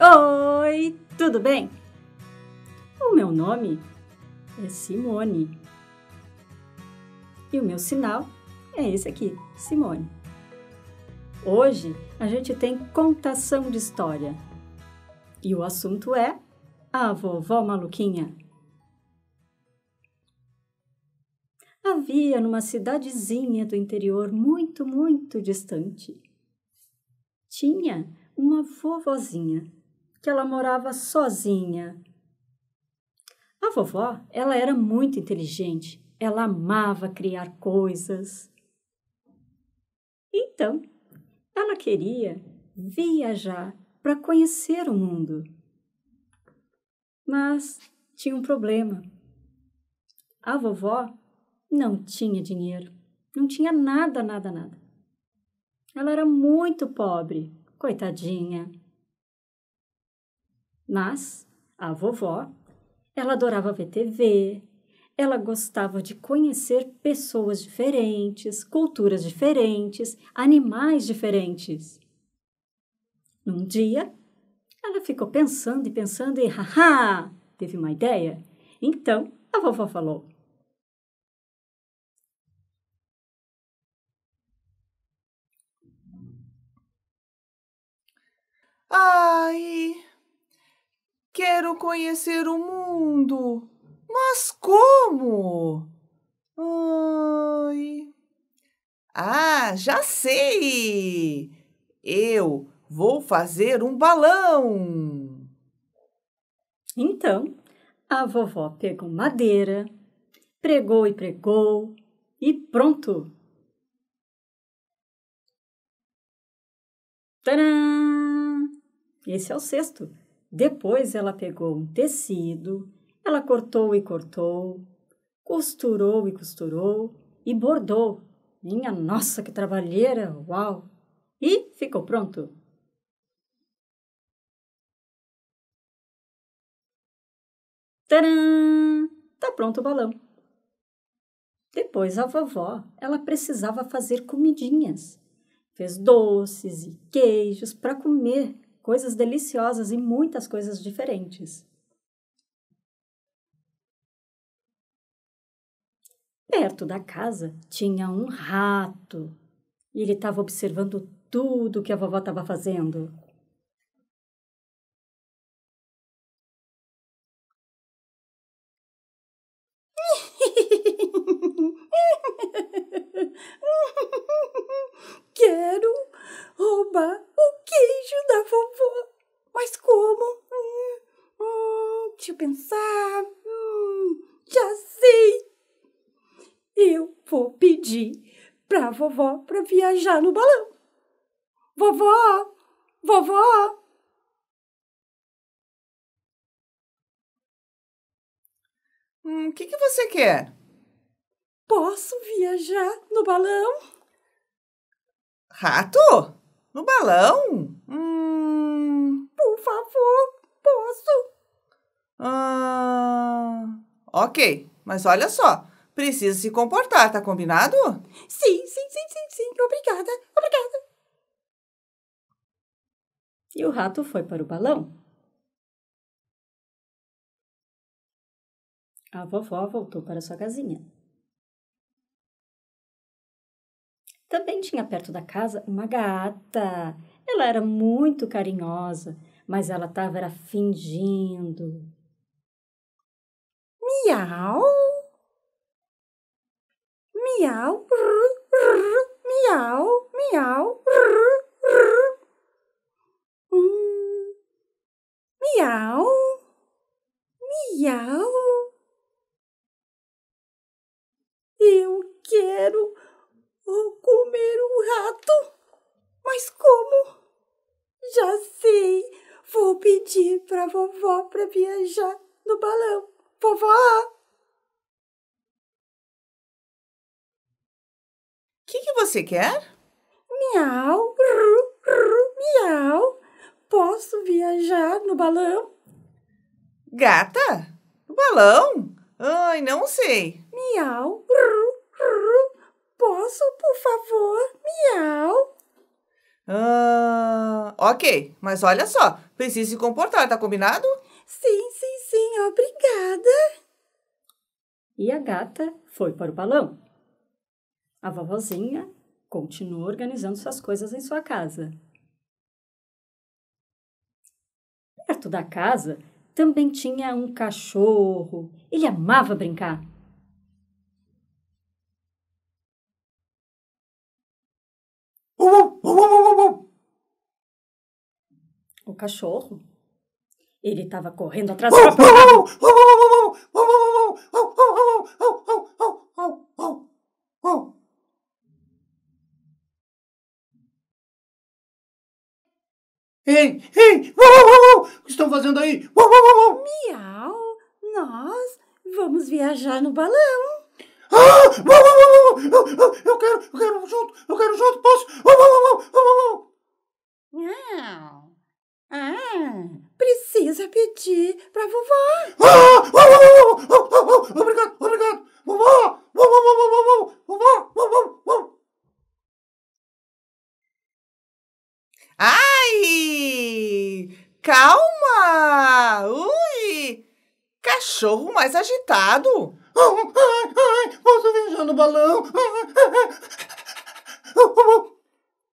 Oi, tudo bem? O meu nome é Simone e o meu sinal é esse aqui, Simone. Hoje a gente tem contação de história e o assunto é a vovó maluquinha. Havia numa cidadezinha do interior muito, muito distante. Tinha uma vovozinha que ela morava sozinha. A vovó, ela era muito inteligente, ela amava criar coisas. Então, ela queria viajar para conhecer o mundo. Mas tinha um problema. A vovó não tinha dinheiro, não tinha nada, nada, nada. Ela era muito pobre, coitadinha. Mas a vovó, ela adorava ver TV, ela gostava de conhecer pessoas diferentes, culturas diferentes, animais diferentes. Num dia, ela ficou pensando e pensando e, haha, teve uma ideia. Então, a vovó falou: Ai, quero conhecer o mundo. Mas como? Ai. Ah, já sei! Eu vou fazer um balão! Então, a vovó pegou madeira, pregou e pregou, e pronto! Tadã! Esse é o sexto. Depois ela pegou um tecido, ela cortou e cortou, costurou e costurou e bordou. Minha nossa, que trabalheira! Uau! E ficou pronto. Tcharam! Tá pronto o balão. Depois a vovó, ela precisava fazer comidinhas. Fez doces e queijos para comer, coisas deliciosas e muitas coisas diferentes. Perto da casa tinha um rato e ele estava observando tudo que a vovó estava fazendo. Quero roubar o queijo da vovó. Mas como? Hum, hum, deixa eu pensar. eu vou pedir para vovó para viajar no balão. Vovó! Vovó! Hum, o hum, que, que você quer? Posso viajar no balão? Rato? No balão? Hum, por favor, posso? Ah, ok, mas olha só. Precisa se comportar, tá combinado? Sim, sim, sim, sim, sim. Obrigada, obrigada. E o rato foi para o balão. A vovó voltou para sua casinha. Também tinha perto da casa uma gata. Ela era muito carinhosa, mas ela estava fingindo. Miau! miau, rrr, rrr, miau, miau, rrr, rrr. Hum, miau, miau. Eu quero comer um rato, mas como? Já sei, vou pedir para vovó para viajar no balão. Vovó! que, que você quer? Miau, ru, ru, miau. Posso viajar no balão? Gata, no balão? Ai, não sei. Miau, ru, ru. Posso, por favor? Miau. Ah, ok, mas olha só, precisa se comportar, tá combinado? Sim, sim, sim, obrigada. E a gata foi para o balão. A vovozinha continuou organizando suas coisas em sua casa. Perto da casa também tinha um cachorro. Ele amava brincar. O cachorro. Ele estava correndo atrás do Ei, ei, uau, uau, o que estão fazendo aí? Uau, uau, uau. Miau, nós vamos viajar no balão. Ah, uau, uau, uau, eu, eu quero, eu quero junto, eu quero junto, posso? Uau, uau, uau, uau, uau. Ah, precisa pedir pra vovó. Ah, uau, uau, uau, uau, uau, obrigado, obrigado. Vovó, vovó, vovó, vovó, vovó, vovó, vovó. Ai! Calma! Ui! Cachorro mais agitado! Ai, ai, ai! Posso viajar no balão?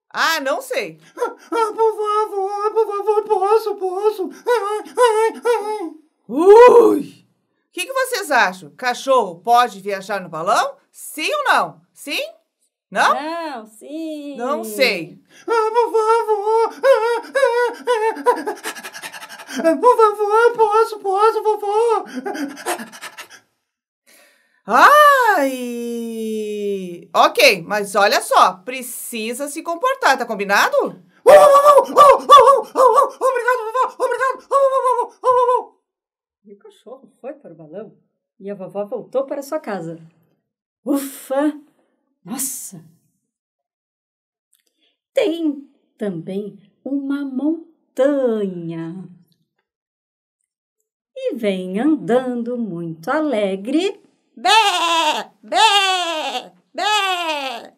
Ah, não sei. Ah, por favor, por favor, posso, posso. Ui! O que, que vocês acham? Cachorro pode viajar no balão? Sim ou não? Sim? Não? Não, sim. Não sei. Ah, por favor. por favor, posso, posso, vovô. Ai! Ok, mas olha só, precisa se comportar, tá combinado? Obrigado, vovó! Obrigado! E o cachorro foi para o balão e a vovó voltou para sua casa. Ufa! Nossa! Tem também uma montanha. E vem andando muito alegre. Bé! Bé! Bé!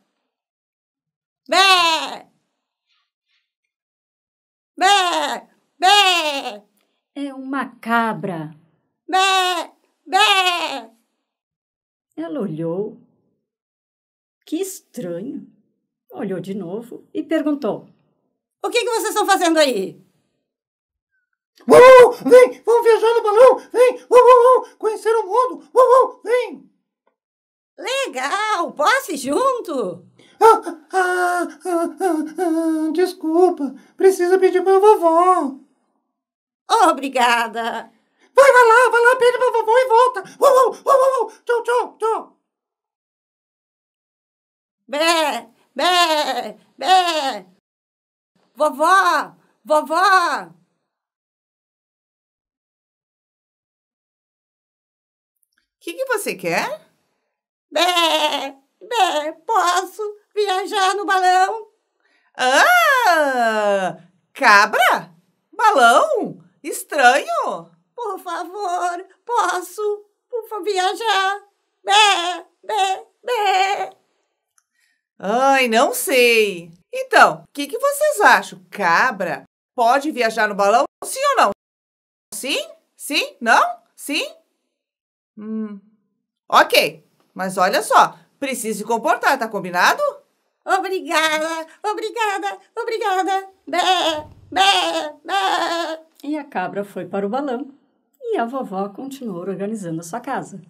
Bé! Bé! Bé! É uma cabra. Bé! Bé! Ela olhou que estranho. Olhou de novo e perguntou: O que, que vocês estão fazendo aí? Uou, uou, vem, vamos viajar no balão, vem, uou, uou, uou, conhecer o mundo, uou, uou, vem. Legal, posso ir junto? Ah ah, ah, ah, ah, desculpa, precisa pedir pra vovó. Obrigada. Vai, vai lá, vai lá, pede pra vovó e volta. Uou, uou, uou, uou, tchau, tchau, tchau bé, bé, bé. Vovó, vovó. O que, que você quer? Bé, bé, posso viajar no balão? Ah! Cabra? Balão? Estranho? Por favor, posso por favor, viajar? Bé, bé, bé. Ai, não sei. Então, o que, que vocês acham? Cabra pode viajar no balão? Sim ou não? Sim? Sim? Não? Sim? Hum. Ok, mas olha só, precisa se comportar, tá combinado? Obrigada, obrigada, obrigada. Bé, bé, bé. E a cabra foi para o balão e a vovó continuou organizando a sua casa.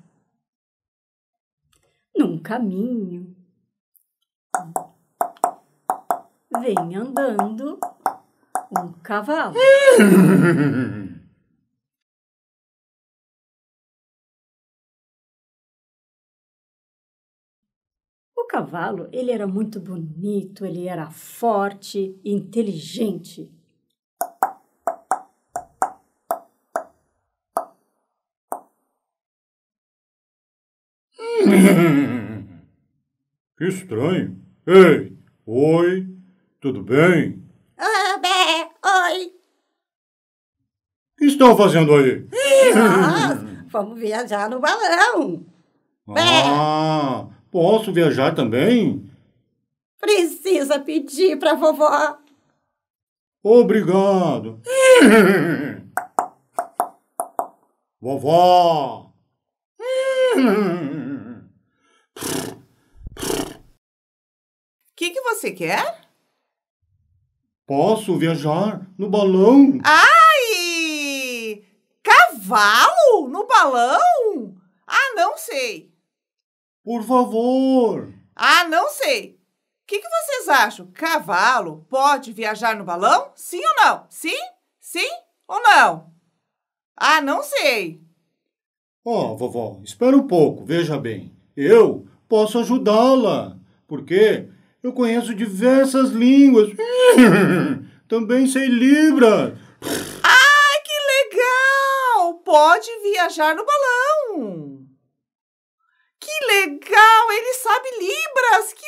Num caminho Vem andando um cavalo. o cavalo, ele era muito bonito, ele era forte e inteligente. que estranho. Ei, oi, tudo bem? Oh, bé, oi. O que estão tá fazendo aí? vamos viajar no balão. Bé. Ah, posso viajar também? Precisa pedir pra vovó. Obrigado. vovó que, que você quer? Posso viajar no balão? Ai! Cavalo no balão? Ah, não sei. Por favor. Ah, não sei. O que, que vocês acham? Cavalo pode viajar no balão? Sim ou não? Sim? Sim ou não? Ah, não sei. Ó, oh, vovó, espera um pouco, veja bem. Eu posso ajudá-la, porque eu conheço diversas línguas. Também sei Libras. Ah, que legal! Pode viajar no balão. Que legal! Ele sabe Libras! Que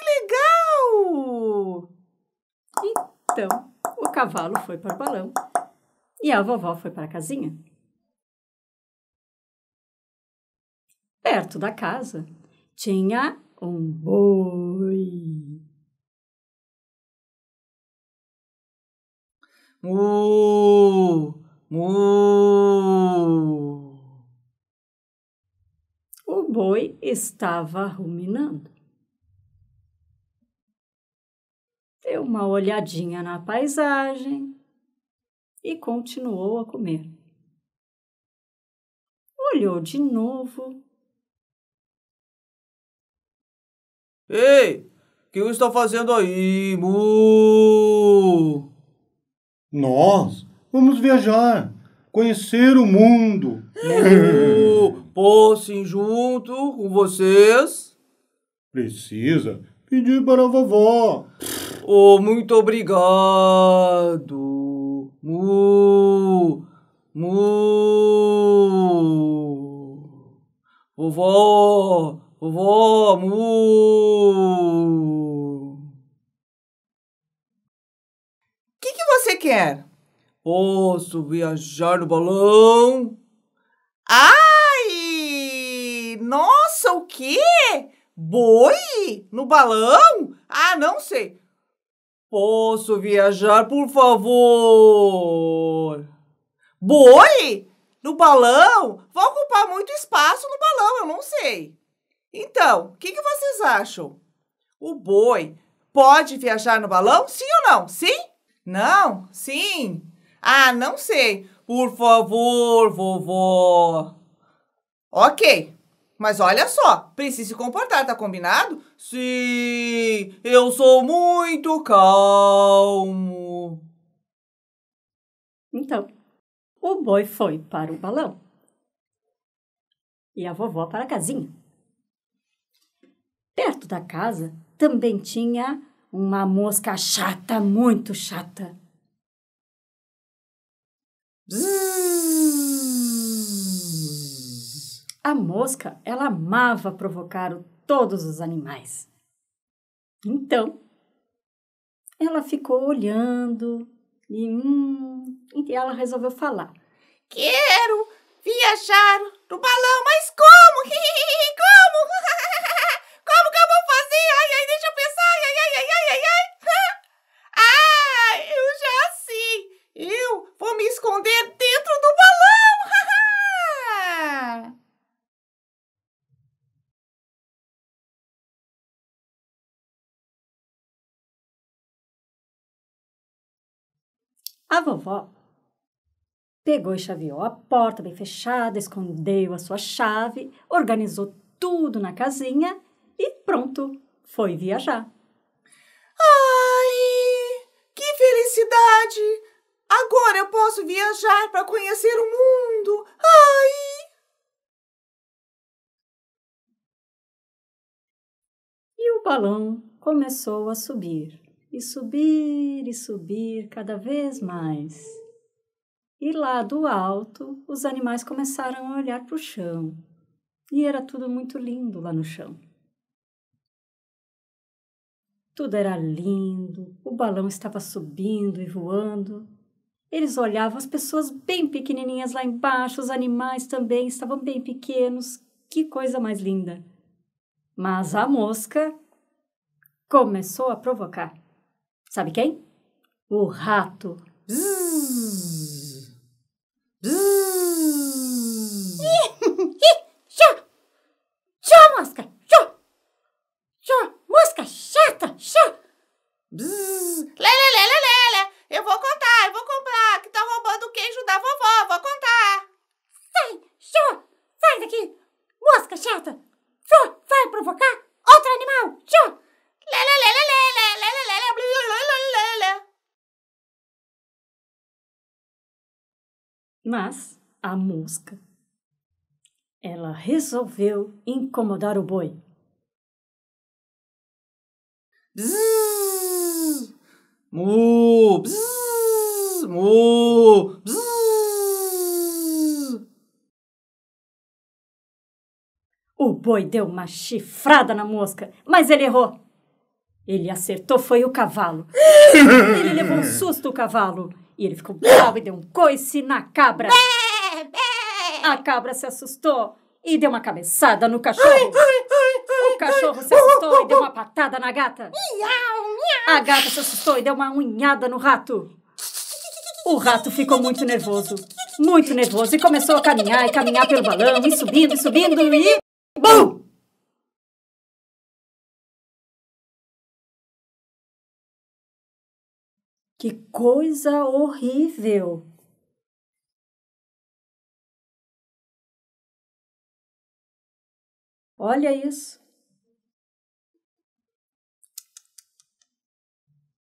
legal! Então, o cavalo foi para o balão e a vovó foi para a casinha. Perto da casa tinha um boi. Mu, mu. O boi estava ruminando. Deu uma olhadinha na paisagem e continuou a comer. Olhou de novo. Ei, o que está fazendo aí, mu? Nós vamos viajar, conhecer o mundo. Uh, Possem junto com vocês. Precisa pedir para a vovó. Oh, muito obrigado. Mu, mu. Vovó, vovó, mu. quer? Posso viajar no balão? Ai! Nossa, o quê? Boi? No balão? Ah, não sei. Posso viajar, por favor? Boi? No balão? Vai ocupar muito espaço no balão, eu não sei. Então, o que, que vocês acham? O boi pode viajar no balão? Sim ou não? Sim? Não? Sim? Ah, não sei. Por favor, vovó. Ok. Mas olha só, precisa se comportar, tá combinado? Sim, eu sou muito calmo. Então, o boi foi para o balão e a vovó para a casinha. Perto da casa também tinha uma mosca chata, muito chata. A mosca, ela amava provocar todos os animais. Então, ela ficou olhando e, hum, e ela resolveu falar: Quero viajar no balão, mas como? Pegou e chaveou a porta bem fechada, escondeu a sua chave, organizou tudo na casinha e pronto, foi viajar. Ai, que felicidade! Agora eu posso viajar para conhecer o mundo! Ai! E o balão começou a subir e subir e subir cada vez mais. E lá do alto, os animais começaram a olhar para o chão. E era tudo muito lindo lá no chão. Tudo era lindo, o balão estava subindo e voando. Eles olhavam as pessoas bem pequenininhas lá embaixo, os animais também estavam bem pequenos. Que coisa mais linda! Mas a mosca começou a provocar. Sabe quem? O rato. Zzz, zzz. Mas a mosca, ela resolveu incomodar o boi. mu, mu, O boi deu uma chifrada na mosca, mas ele errou. Ele acertou foi o cavalo. ele levou um susto o cavalo e ele ficou bravo e deu um coice na cabra. A cabra se assustou e deu uma cabeçada no cachorro. O cachorro se assustou e deu uma patada na gata. A gata se assustou e deu uma unhada no rato. O rato ficou muito nervoso, muito nervoso, e começou a caminhar e caminhar pelo balão, e subindo, e subindo, e. BUM! Que coisa horrível! Olha isso!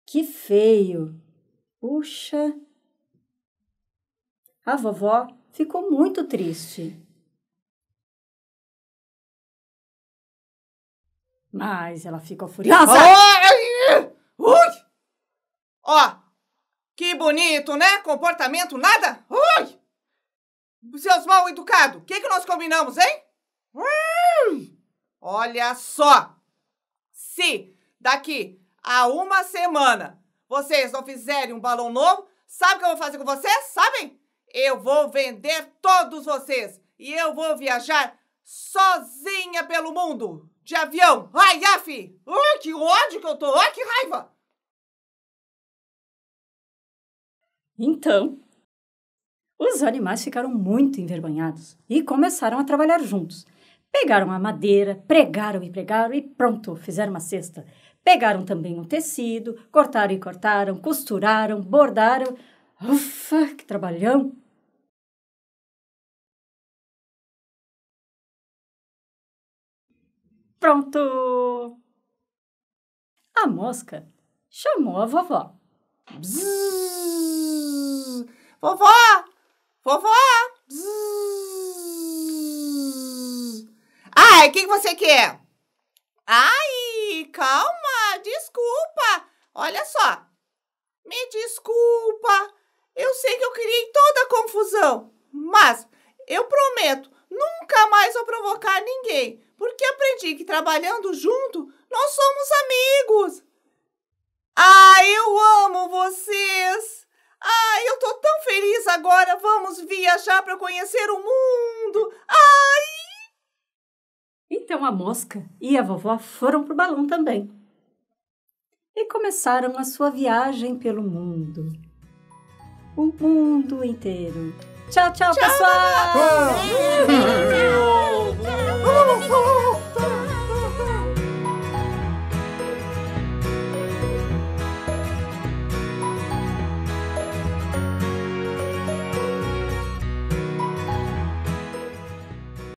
Que feio! Puxa! A vovó ficou muito triste. Mas ela ficou furiosa. Ó, que bonito, né? Comportamento nada? Ui! Seus mal educados, o que, que nós combinamos, hein? Ui! Olha só! Se daqui a uma semana vocês não fizerem um balão novo, sabe o que eu vou fazer com vocês? Sabem? Eu vou vender todos vocês e eu vou viajar sozinha pelo mundo de avião. Ai, af! Ui, que ódio que eu tô! Ai, que raiva! Então, os animais ficaram muito envergonhados e começaram a trabalhar juntos. Pegaram a madeira, pregaram e pregaram e pronto, fizeram uma cesta. Pegaram também o um tecido, cortaram e cortaram, costuraram, bordaram. Ufa, que trabalhão! Pronto! A mosca chamou a vovó. Bzzz. Vovó! Vovó! Bzzz. Ai, o que, que você quer? Ai, calma, desculpa. Olha só. Me desculpa. Eu sei que eu criei toda a confusão, mas eu prometo, nunca mais vou provocar ninguém, porque aprendi que trabalhando junto, nós somos amigos. Ah, eu amo vocês! Ah, eu tô tão feliz agora! Vamos viajar para conhecer o mundo! Ai! Então a mosca e a vovó foram pro balão também. E começaram a sua viagem pelo mundo. O mundo inteiro. Tchau, tchau, tchau pessoal!